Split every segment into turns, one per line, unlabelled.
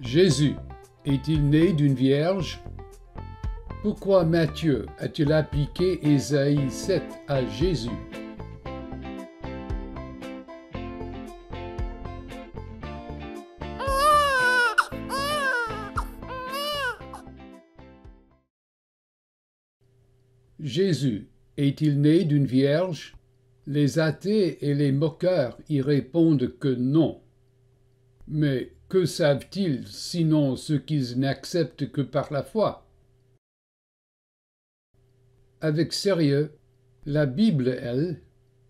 Jésus est-il né d'une vierge Pourquoi Matthieu a-t-il appliqué Ésaïe 7 à Jésus Jésus est-il né d'une vierge Les athées et les moqueurs y répondent que non. Mais que savent-ils sinon ce qu'ils n'acceptent que par la foi Avec sérieux, la Bible, elle,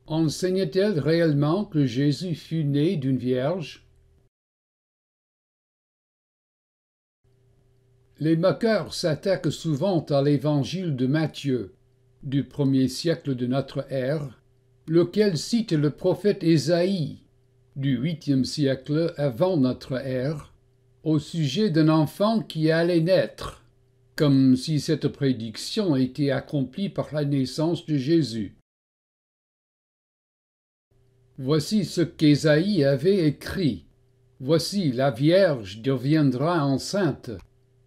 enseignait-elle réellement que Jésus fut né d'une vierge Les moqueurs s'attaquent souvent à l'évangile de Matthieu, du premier siècle de notre ère, lequel cite le prophète Ésaïe du 8e siècle avant notre ère au sujet d'un enfant qui allait naître, comme si cette prédiction était accomplie par la naissance de Jésus. Voici ce qu'Ésaïe avait écrit. Voici la Vierge deviendra enceinte,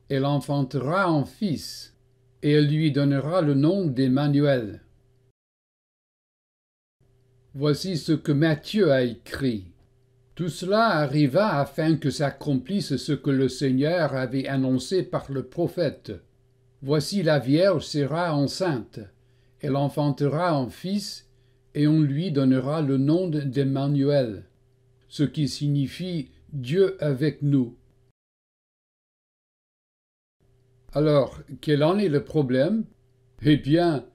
elle enfantera un fils, et elle lui donnera le nom d'Emmanuel. Voici ce que Matthieu a écrit. Tout cela arriva afin que s'accomplisse ce que le Seigneur avait annoncé par le prophète. Voici la Vierge sera enceinte, elle enfantera un fils, et on lui donnera le nom d'Emmanuel, ce qui signifie Dieu avec nous. Alors, quel en est le problème Eh bien,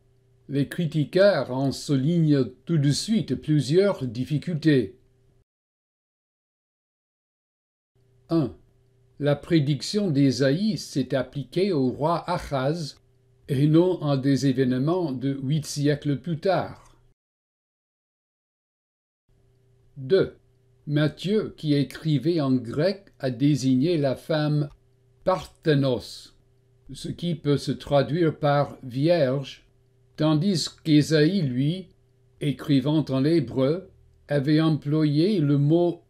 les critiqueurs en soulignent tout de suite plusieurs difficultés. 1. La prédiction d'Ésaïe s'est appliquée au roi Achaz et non à des événements de huit siècles plus tard. 2. Matthieu, qui écrivait en grec, a désigné la femme Parthenos, ce qui peut se traduire par vierge, tandis qu'Ésaïe, lui, écrivant en hébreu, avait employé le mot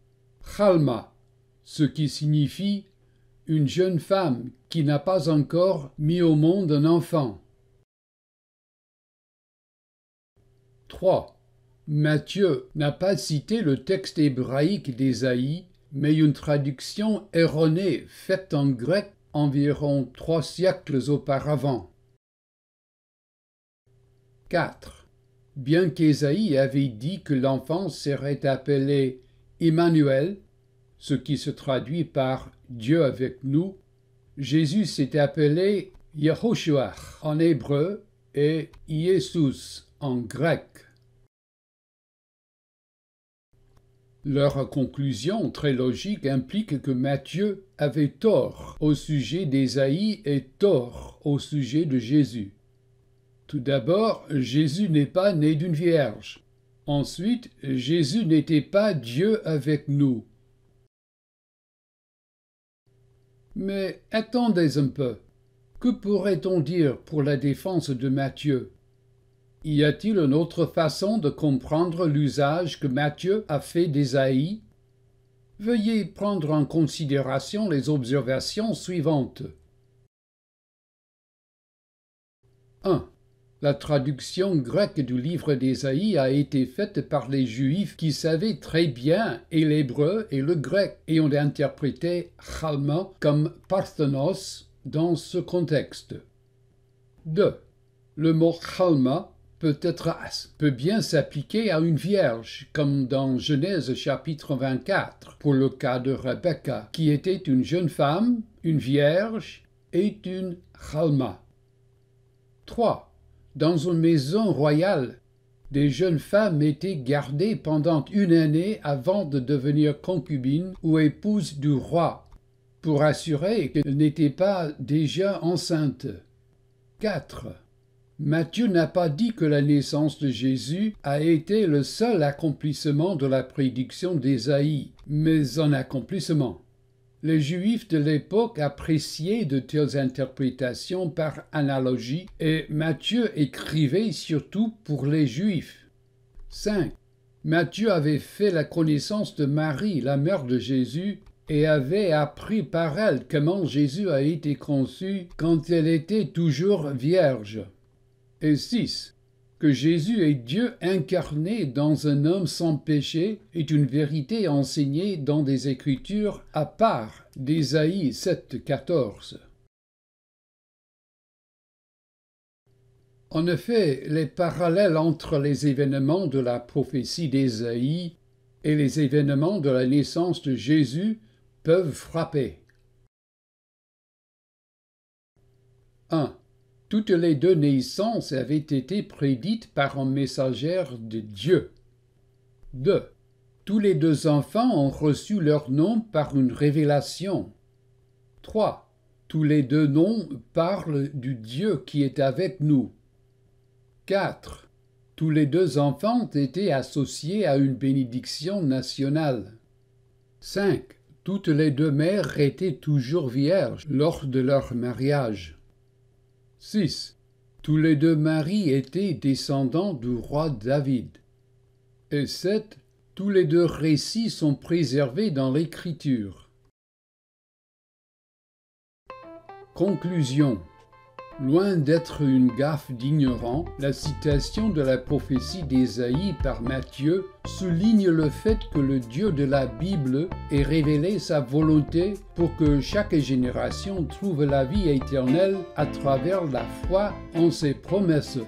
chalma, ce qui signifie une jeune femme qui n'a pas encore mis au monde un enfant. 3. Matthieu n'a pas cité le texte hébraïque d'Ésaïe, mais une traduction erronée faite en grec environ trois siècles auparavant. 4. Bien qu'Ésaïe avait dit que l'enfant serait appelé Emmanuel, ce qui se traduit par Dieu avec nous, Jésus s'était appelé Yehoshua en hébreu et Yesus » en grec. Leur conclusion très logique implique que Matthieu avait tort au sujet d'Ésaïe et tort au sujet de Jésus. Tout d'abord, Jésus n'est pas né d'une vierge. Ensuite, Jésus n'était pas Dieu avec nous. Mais attendez un peu. Que pourrait-on dire pour la défense de Matthieu Y a-t-il une autre façon de comprendre l'usage que Mathieu a fait d'Ésaïe Veuillez prendre en considération les observations suivantes. 1. La traduction grecque du livre d'Ésaïe a été faite par les Juifs qui savaient très bien et l'hébreu et le grec et ont interprété Chalma comme Parthenos dans ce contexte. 2. Le mot Chalma peut être peut bien s'appliquer à une vierge, comme dans Genèse chapitre 24, pour le cas de Rebecca, qui était une jeune femme, une vierge et une chalma. 3 dans une maison royale. Des jeunes femmes étaient gardées pendant une année avant de devenir concubines ou épouses du roi, pour assurer qu'elles n'étaient pas déjà enceintes. 4. Matthieu n'a pas dit que la naissance de Jésus a été le seul accomplissement de la prédiction d'Ésaïe, mais un accomplissement. Les Juifs de l'époque appréciaient de telles interprétations par analogie et Matthieu écrivait surtout pour les Juifs. 5. Matthieu avait fait la connaissance de Marie, la mère de Jésus, et avait appris par elle comment Jésus a été conçu quand elle était toujours vierge. Et 6 que Jésus est Dieu incarné dans un homme sans péché est une vérité enseignée dans des Écritures à part d'Ésaïe 7,14. En effet, les parallèles entre les événements de la prophétie d'Ésaïe et les événements de la naissance de Jésus peuvent frapper. 1. Toutes les deux naissances avaient été prédites par un messager de Dieu. 2. Tous les deux enfants ont reçu leur nom par une révélation. 3. Tous les deux noms parlent du Dieu qui est avec nous. 4. Tous les deux enfants étaient associés à une bénédiction nationale. 5. Toutes les deux mères étaient toujours vierges lors de leur mariage. 6. Tous les deux maris étaient descendants du roi David. Et 7. Tous les deux récits sont préservés dans l'Écriture. Conclusion Loin d'être une gaffe d'ignorant, la citation de la prophétie d'Ésaïe par Matthieu souligne le fait que le Dieu de la Bible ait révélé sa volonté pour que chaque génération trouve la vie éternelle à travers la foi en ses promesses.